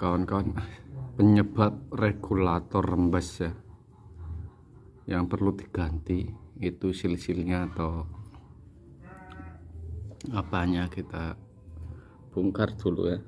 kawan-kawan penyebab regulator rembes ya yang perlu diganti itu silsilnya atau apanya kita bongkar dulu ya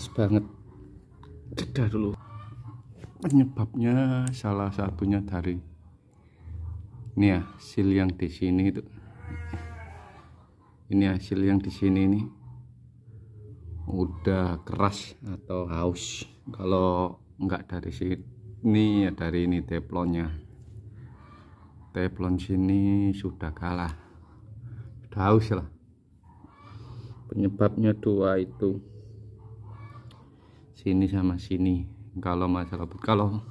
pas banget jeda dulu penyebabnya salah satunya dari ini ya hasil yang di sini itu ini hasil yang di sini ini udah keras atau haus kalau enggak dari sini ya dari ini teflonnya teflon sini sudah kalah sudah haus lah penyebabnya dua itu sini sama sini kalau masalah kalau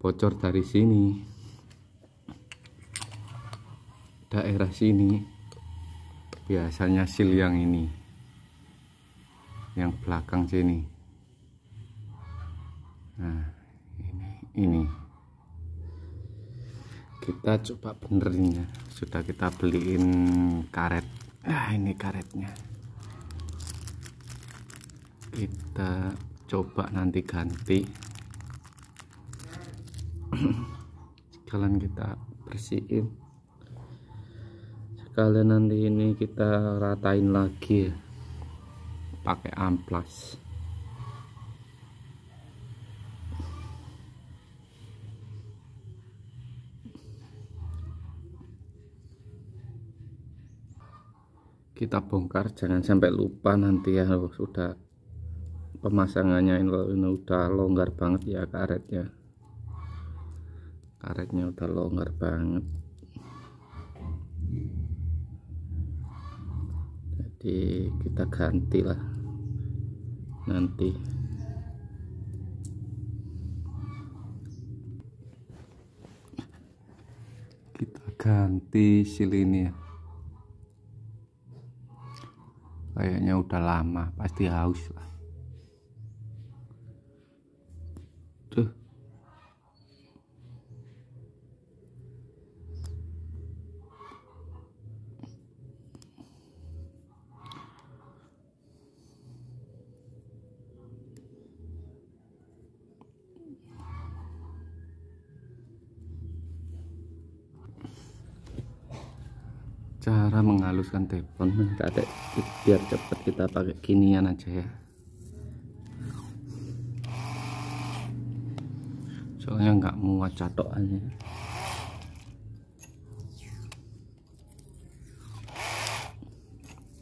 bocor dari sini daerah sini biasanya sil yang ini yang belakang sini nah ini ini kita coba penerinya sudah kita beliin karet nah ini karetnya kita coba nanti ganti sekalian kita bersihin sekalian nanti ini kita ratain lagi ya. pakai amplas kita bongkar jangan sampai lupa nanti ya sudah pemasangannya ini, ini udah longgar banget ya karetnya karetnya udah longgar banget jadi kita gantilah nanti kita ganti silinnya kayaknya udah lama pasti haus lah cara menghaluskan teflon biar cepat kita pakai kinian aja ya soalnya nggak muat catok aja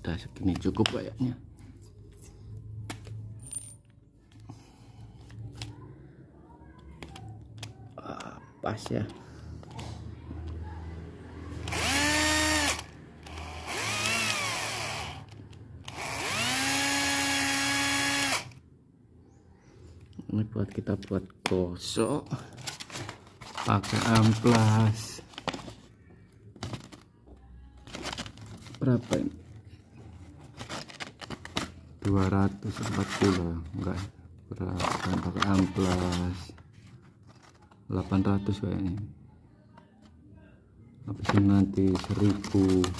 udah segini cukup kayaknya ah, pas ya banget buat kita buat gosok pakai amplas berapa ini 240 enggak berapa pakai amplas 800 kayaknya habis nanti 1500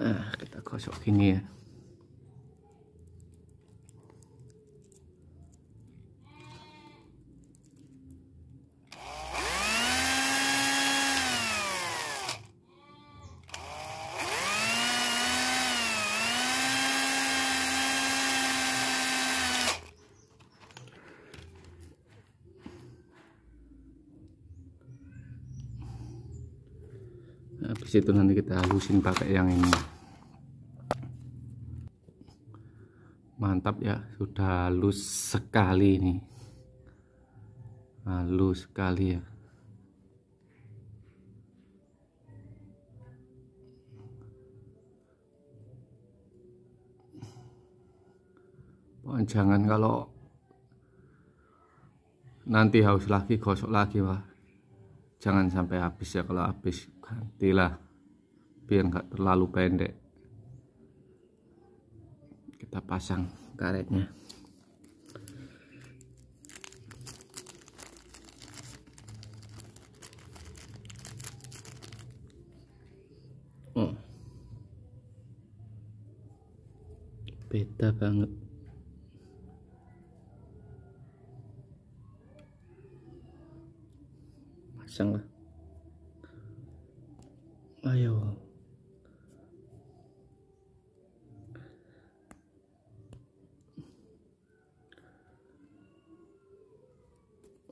啊，给大家小，绍给你。habis itu nanti kita halusin pakai yang ini mantap ya sudah halus sekali ini halus sekali ya jangan kalau nanti haus lagi gosok lagi pak jangan sampai habis ya kalau habis gantilah biar nggak terlalu pendek kita pasang karetnya oh. beda banget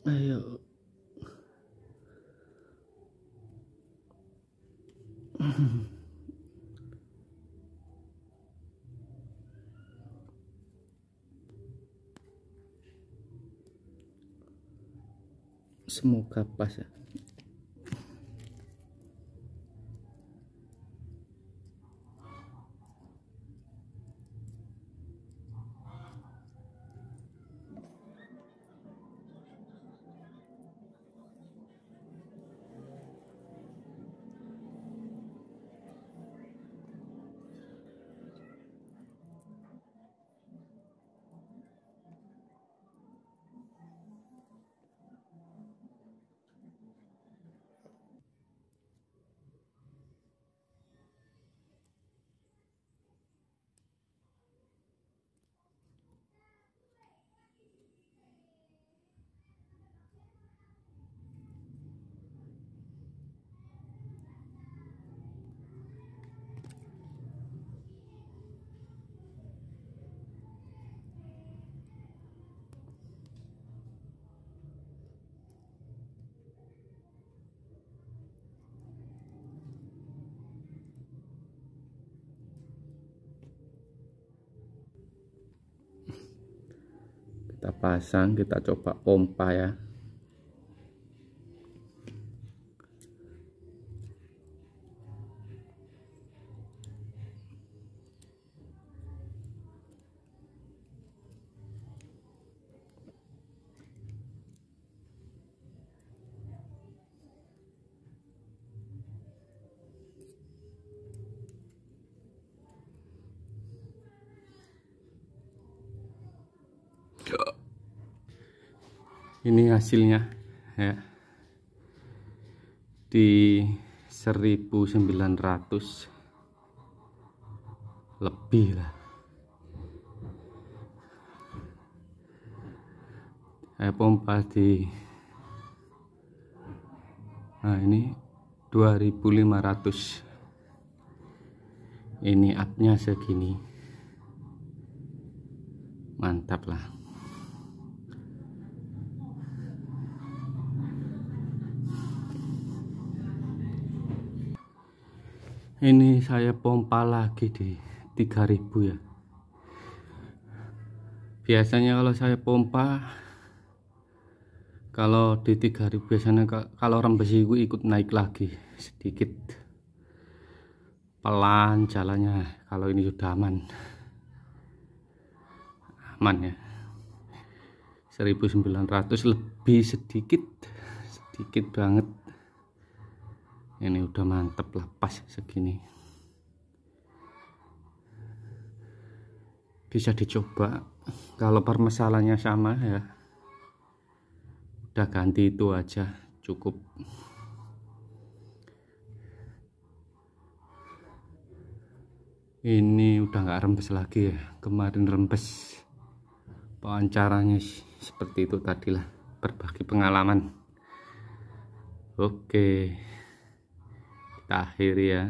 ayo semoga pas ya. kita pasang kita coba pompa ya ini hasilnya ya di 1900 lebih lah eh, pompa di nah ini 2500 ini upnya segini mantap lah ini saya pompa lagi di 3000 ya biasanya kalau saya pompa kalau di 3000 biasanya kalau besi gue ikut naik lagi sedikit pelan jalannya kalau ini sudah aman aman ya 1900 lebih sedikit sedikit banget ini udah mantep lah pas segini bisa dicoba kalau permasalahannya sama ya udah ganti itu aja cukup ini udah nggak rembes lagi ya kemarin rembes wawancaranya seperti itu tadilah berbagi pengalaman oke okay akhir ya